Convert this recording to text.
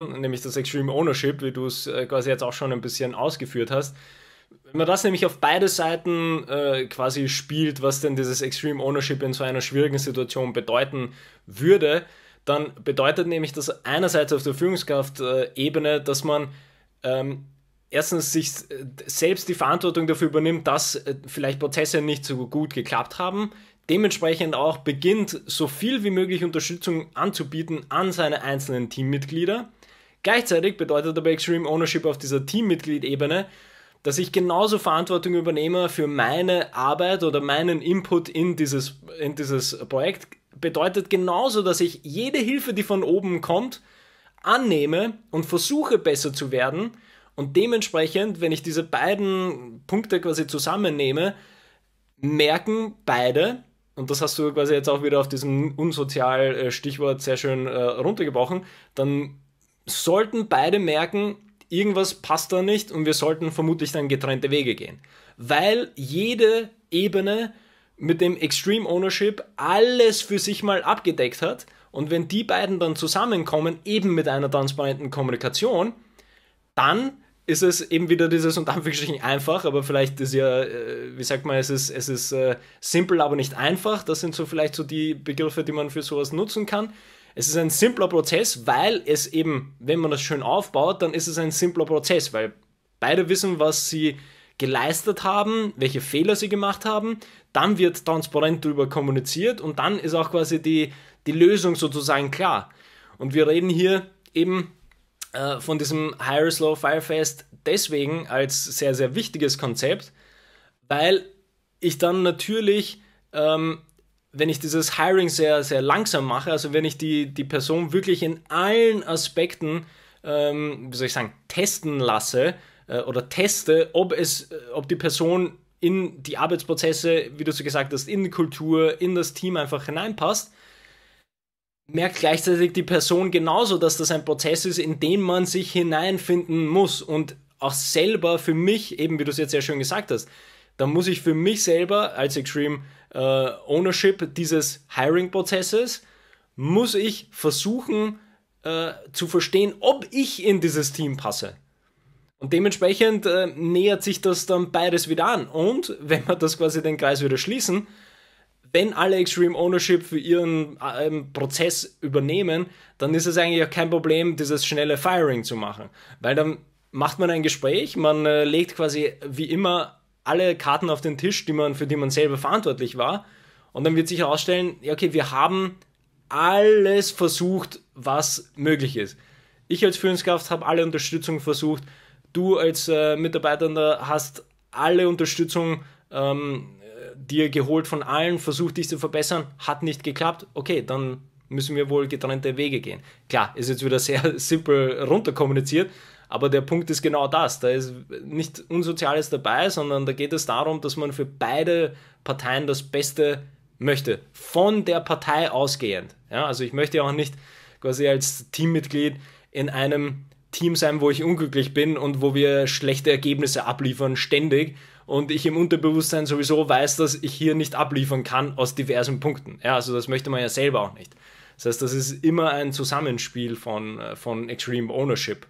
nämlich das Extreme Ownership, wie du es äh, quasi jetzt auch schon ein bisschen ausgeführt hast. Wenn man das nämlich auf beide Seiten äh, quasi spielt, was denn dieses Extreme Ownership in so einer schwierigen Situation bedeuten würde, dann bedeutet nämlich das einerseits auf der Führungskraft-Ebene, dass man ähm, erstens sich äh, selbst die Verantwortung dafür übernimmt, dass äh, vielleicht Prozesse nicht so gut geklappt haben, dementsprechend auch beginnt, so viel wie möglich Unterstützung anzubieten an seine einzelnen Teammitglieder. Gleichzeitig bedeutet aber Extreme Ownership auf dieser Teammitgliedebene, dass ich genauso Verantwortung übernehme für meine Arbeit oder meinen Input in dieses, in dieses Projekt. Bedeutet genauso, dass ich jede Hilfe, die von oben kommt, annehme und versuche besser zu werden. Und dementsprechend, wenn ich diese beiden Punkte quasi zusammennehme, merken beide, und das hast du quasi jetzt auch wieder auf diesem unsozial äh, Stichwort sehr schön äh, runtergebrochen, dann sollten beide merken, irgendwas passt da nicht und wir sollten vermutlich dann getrennte Wege gehen. Weil jede Ebene mit dem Extreme Ownership alles für sich mal abgedeckt hat und wenn die beiden dann zusammenkommen, eben mit einer transparenten Kommunikation, dann ist es eben wieder dieses und Anführungsstrichen einfach, aber vielleicht ist ja, äh, wie sagt man, es ist, es ist äh, simpel, aber nicht einfach. Das sind so vielleicht so die Begriffe, die man für sowas nutzen kann. Es ist ein simpler Prozess, weil es eben, wenn man das schön aufbaut, dann ist es ein simpler Prozess, weil beide wissen, was sie geleistet haben, welche Fehler sie gemacht haben. Dann wird transparent darüber kommuniziert und dann ist auch quasi die, die Lösung sozusagen klar. Und wir reden hier eben äh, von diesem Hire Slow Firefest deswegen als sehr, sehr wichtiges Konzept, weil ich dann natürlich, ähm, wenn ich dieses Hiring sehr, sehr langsam mache, also wenn ich die, die Person wirklich in allen Aspekten, ähm, wie soll ich sagen, testen lasse äh, oder teste, ob, es, äh, ob die Person in die Arbeitsprozesse, wie du so gesagt hast, in die Kultur, in das Team einfach hineinpasst, merkt gleichzeitig die Person genauso, dass das ein Prozess ist, in den man sich hineinfinden muss und auch selber für mich, eben wie du es jetzt sehr schön gesagt hast, da muss ich für mich selber als Extreme äh, Ownership dieses Hiring-Prozesses, muss ich versuchen äh, zu verstehen, ob ich in dieses Team passe. Und dementsprechend äh, nähert sich das dann beides wieder an. Und wenn wir das quasi den Kreis wieder schließen, wenn alle Extreme Ownership für ihren ähm, Prozess übernehmen, dann ist es eigentlich auch kein Problem, dieses schnelle Firing zu machen. Weil dann macht man ein Gespräch, man äh, legt quasi wie immer alle Karten auf den Tisch, die man, für die man selber verantwortlich war. Und dann wird sich herausstellen, ja, okay, wir haben alles versucht, was möglich ist. Ich als Führungskraft habe alle Unterstützung versucht. Du als äh, Mitarbeitender hast alle Unterstützung ähm, dir geholt von allen, versucht dich zu verbessern, hat nicht geklappt, okay, dann müssen wir wohl getrennte Wege gehen. Klar, ist jetzt wieder sehr simpel runterkommuniziert, aber der Punkt ist genau das. Da ist nicht Unsoziales dabei, sondern da geht es darum, dass man für beide Parteien das Beste möchte. Von der Partei ausgehend. Ja, also ich möchte ja auch nicht quasi als Teammitglied in einem Team sein, wo ich unglücklich bin und wo wir schlechte Ergebnisse abliefern, ständig. Und ich im Unterbewusstsein sowieso weiß, dass ich hier nicht abliefern kann aus diversen Punkten. Ja, also das möchte man ja selber auch nicht. Das heißt, das ist immer ein Zusammenspiel von, äh, von Extreme Ownership.